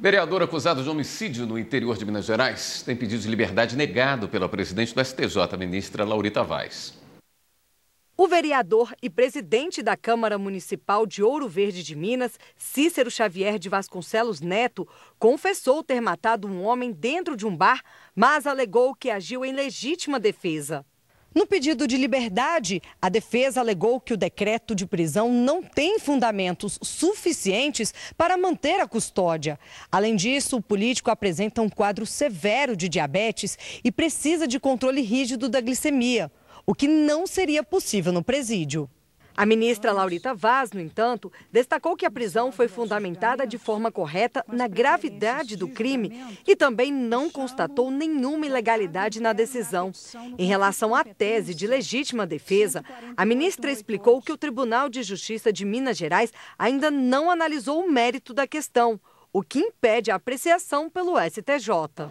Vereador acusado de homicídio no interior de Minas Gerais tem pedido de liberdade negado pela presidente do STJ, ministra Laurita Vaz. O vereador e presidente da Câmara Municipal de Ouro Verde de Minas, Cícero Xavier de Vasconcelos Neto, confessou ter matado um homem dentro de um bar, mas alegou que agiu em legítima defesa. No pedido de liberdade, a defesa alegou que o decreto de prisão não tem fundamentos suficientes para manter a custódia. Além disso, o político apresenta um quadro severo de diabetes e precisa de controle rígido da glicemia, o que não seria possível no presídio. A ministra Laurita Vaz, no entanto, destacou que a prisão foi fundamentada de forma correta na gravidade do crime e também não constatou nenhuma ilegalidade na decisão. Em relação à tese de legítima defesa, a ministra explicou que o Tribunal de Justiça de Minas Gerais ainda não analisou o mérito da questão, o que impede a apreciação pelo STJ.